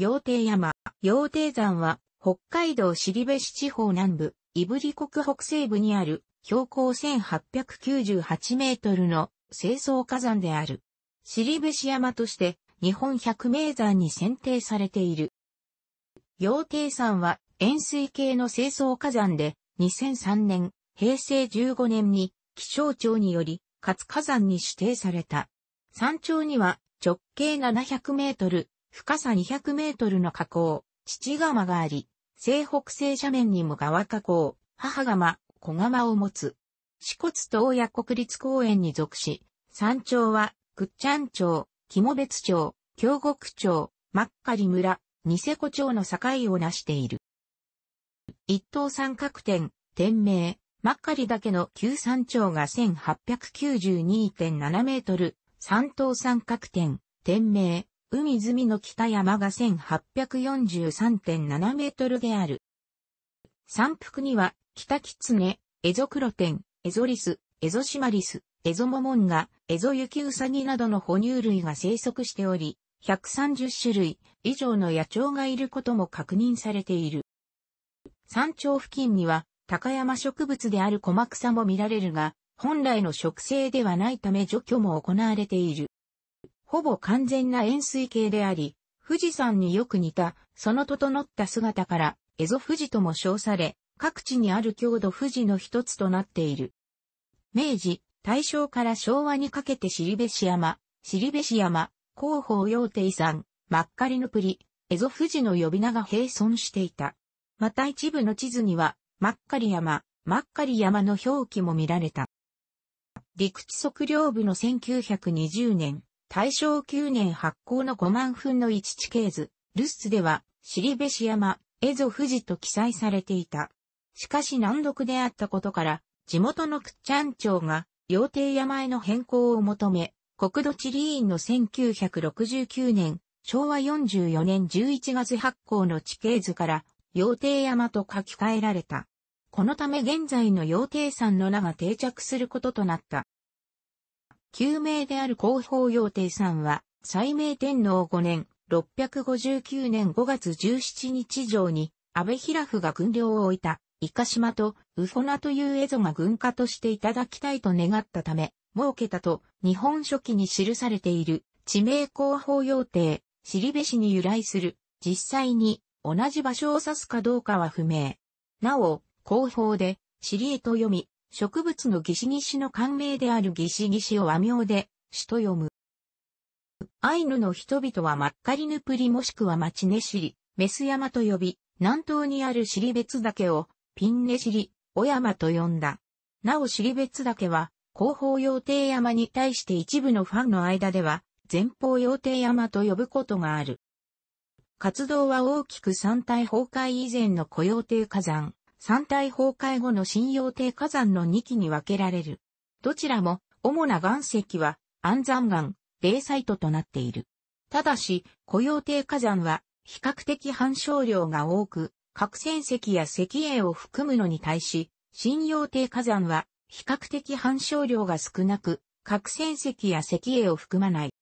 陽蹄山、陽蹄山は、北海道尻部市地方南部、胆振国北西部にある、標高1898メートルの清掃火山である。尻部市山として、日本百名山に選定されている。陽蹄山は、円錐形の清掃火山で、2003年、平成15年に、気象庁により、活火山に指定された。山頂には、直径700メートル、深さ200メートルの河口、父釜があり、西北西斜面にも川河口、母釜、小釜を持つ。四骨東野国立公園に属し、山頂は、くっちゃん町、肝別町、京極町、まっかり村、ニセコ町の境をなしている。一等三角点、天名、まっかりだけの旧山頂が1892.7メートル、三等三角点、天名、海済みの北山が1843.7メートルである。山腹には、北狐、エゾクロテン、エゾリス、エゾシマリス、エゾモモンガ、エゾユキウサギなどの哺乳類が生息しており、130種類以上の野鳥がいることも確認されている。山頂付近には、高山植物であるコマクサも見られるが、本来の植生ではないため除去も行われている。ほぼ完全な円錐形であり、富士山によく似た、その整った姿から、エゾ富士とも称され、各地にある郷土富士の一つとなっている。明治、大正から昭和にかけて尻べし山、尻べし山、広報洋亭山、真っかのプリ、エゾ富士の呼び名が並存していた。また一部の地図には、真っか山、真っか山の表記も見られた。陸地測量部の1920年、大正9年発行の5万分の1地形図、ルッスでは、尻べし山、蝦夷富士と記載されていた。しかし難読であったことから、地元のクッチャン町が、陽亭山への変更を求め、国土地理院の1969年、昭和44年11月発行の地形図から、陽亭山と書き換えられた。このため現在の陽亭山の名が定着することとなった。旧名である広報陽帝さんは、斎明天皇5年、659年5月17日上に、安倍平夫が軍領を置いた、イカ島とウフォナというエゾが軍家としていただきたいと願ったため、設けたと、日本書紀に記されている、地名広報要定、尻部市に由来する、実際に、同じ場所を指すかどうかは不明。なお、広報で、尻へと読み、植物のギシギシの官名であるギシギシを和名で、死と読む。アイヌの人々はマッカリヌプリもしくはマチネシリ、メス山と呼び、南東にあるシリベツ岳を、ピンネシリ、オ山と呼んだ。なおシリベツ岳は、後方用帝山に対して一部のファンの間では、前方用帝山と呼ぶことがある。活動は大きく山体崩壊以前の雇用帝火山、山体崩壊後の信用低火山の2期に分けられる。どちらも主な岩石は安山岩、ベサイトとなっている。ただし、雇用低火山は比較的反少量が多く、核戦石や石英を含むのに対し、信用低火山は比較的反少量が少なく、核戦石や石英を含まない。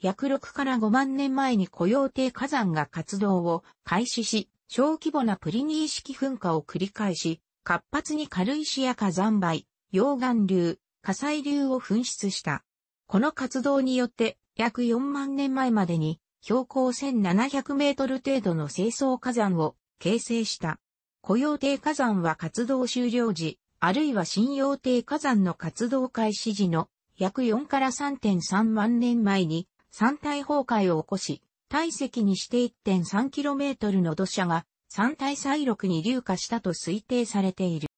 約6から5万年前に雇用低火山が活動を開始し、小規模なプリニー式噴火を繰り返し、活発に軽石や火山灰、溶岩流、火砕流を噴出した。この活動によって、約4万年前までに、標高1700メートル程度の清掃火山を形成した。雇用低火山は活動終了時、あるいは信用低火山の活動開始時の約4から3.3万年前に山体崩壊を起こし、体積にして 1.3km の土砂が山体西録に流下したと推定されている。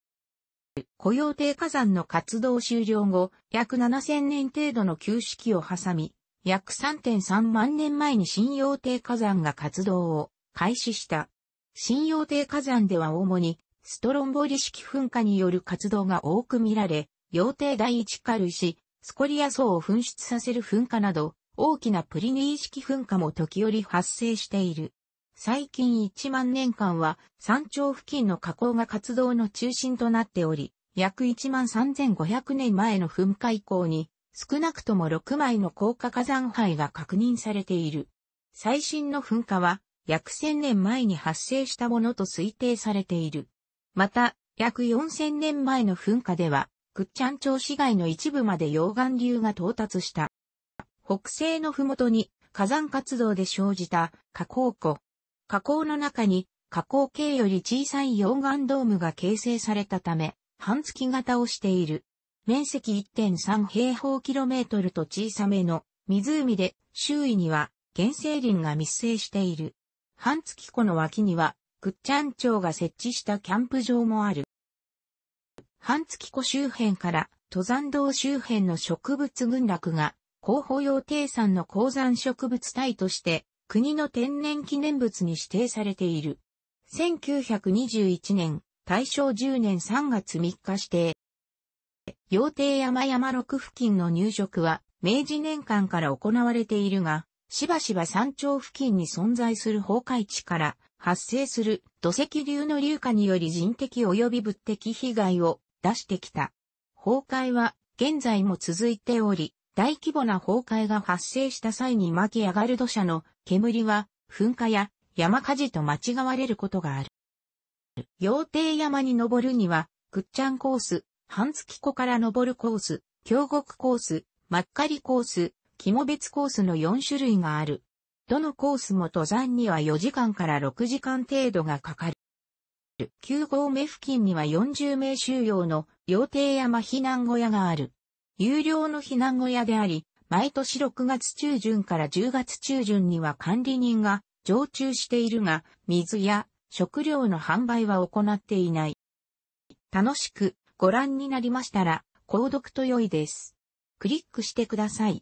雇用低火山の活動終了後、約7000年程度の休止期を挟み、約3.3万年前に新用低火山が活動を開始した。新用低火山では主にストロンボリ式噴火による活動が多く見られ、羊低第一軽石、スコリア層を噴出させる噴火など、大きなプリニー式噴火も時折発生している。最近1万年間は山頂付近の火口が活動の中心となっており、約1万3500年前の噴火以降に少なくとも6枚の高架火山灰が確認されている。最新の噴火は約1000年前に発生したものと推定されている。また、約4000年前の噴火では、クッチャン町市街の一部まで溶岩流が到達した。北西の麓に火山活動で生じた火口湖。火口の中に火口径より小さい溶岩ドームが形成されたため、半月型をしている。面積1.3平方キロメートルと小さめの湖で周囲には原生林が密生している。半月湖の脇にはくっちゃん町が設置したキャンプ場もある。半月湖周辺から登山道周辺の植物群落が広報用低産の鉱山植物体として、国の天然記念物に指定されている。1921年、大正10年3月3日指定。陽亭山山六付近の入植は、明治年間から行われているが、しばしば山頂付近に存在する崩壊地から発生する土石流の流下により人的及び物的被害を出してきた。崩壊は現在も続いており、大規模な崩壊が発生した際に巻き上がる土砂の煙は噴火や山火事と間違われることがある。妖蹄山に登るには、くっちゃんコース、半月湖から登るコース、京極コース、まっかりコース、肝別コースの4種類がある。どのコースも登山には4時間から6時間程度がかかる。9合目付近には40名収容の妖蹄山避難小屋がある。有料の避難小屋であり、毎年6月中旬から10月中旬には管理人が常駐しているが、水や食料の販売は行っていない。楽しくご覧になりましたら、購読と良いです。クリックしてください。